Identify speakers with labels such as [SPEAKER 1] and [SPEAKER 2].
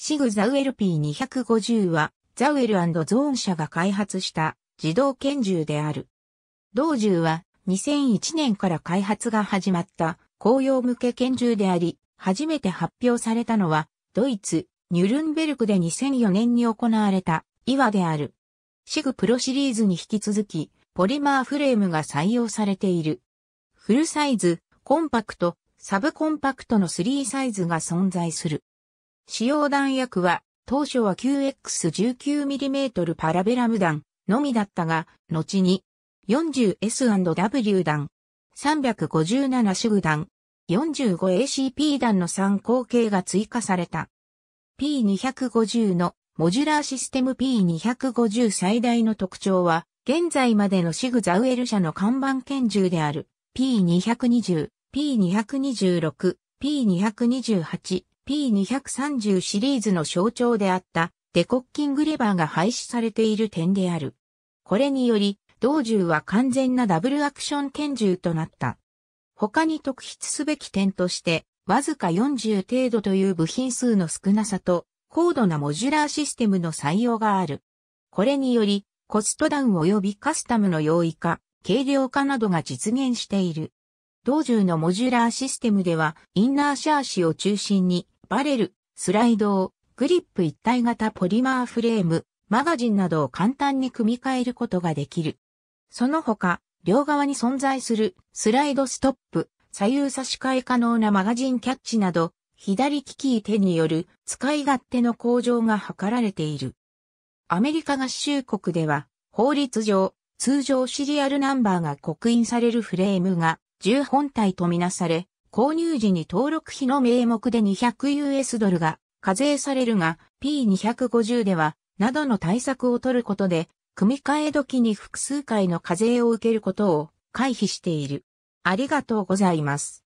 [SPEAKER 1] シグザウエル P250 は、ザウエルゾーン社が開発した自動拳銃である。同銃は2001年から開発が始まった公用向け拳銃であり、初めて発表されたのは、ドイツ、ニュルンベルクで2004年に行われた岩である。シグプロシリーズに引き続き、ポリマーフレームが採用されている。フルサイズ、コンパクト、サブコンパクトの3サイズが存在する。使用弾薬は当初は QX19mm パラベラム弾のみだったが、後に 40S&W 弾、357手具弾、45ACP 弾の3口径が追加された。P250 のモジュラーシステム P250 最大の特徴は、現在までのシグザウエル社の看板拳銃である P220、P226、P228、P230 シリーズの象徴であったデコッキングレバーが廃止されている点である。これにより、同銃は完全なダブルアクション拳銃となった。他に特筆すべき点として、わずか40程度という部品数の少なさと、高度なモジュラーシステムの採用がある。これにより、コストダウン及びカスタムの容易化、軽量化などが実現している。同銃のモジュラーシステムでは、インナーシャーシを中心に、バレル、スライドを、グリップ一体型ポリマーフレーム、マガジンなどを簡単に組み替えることができる。その他、両側に存在するスライドストップ、左右差し替え可能なマガジンキャッチなど、左利き手による使い勝手の向上が図られている。アメリカ合衆国では、法律上、通常シリアルナンバーが刻印されるフレームが1本体とみなされ、購入時に登録費の名目で 200US ドルが課税されるが P250 ではなどの対策を取ることで組み替え時に複数回の課税を受けることを回避している。ありがとうございます。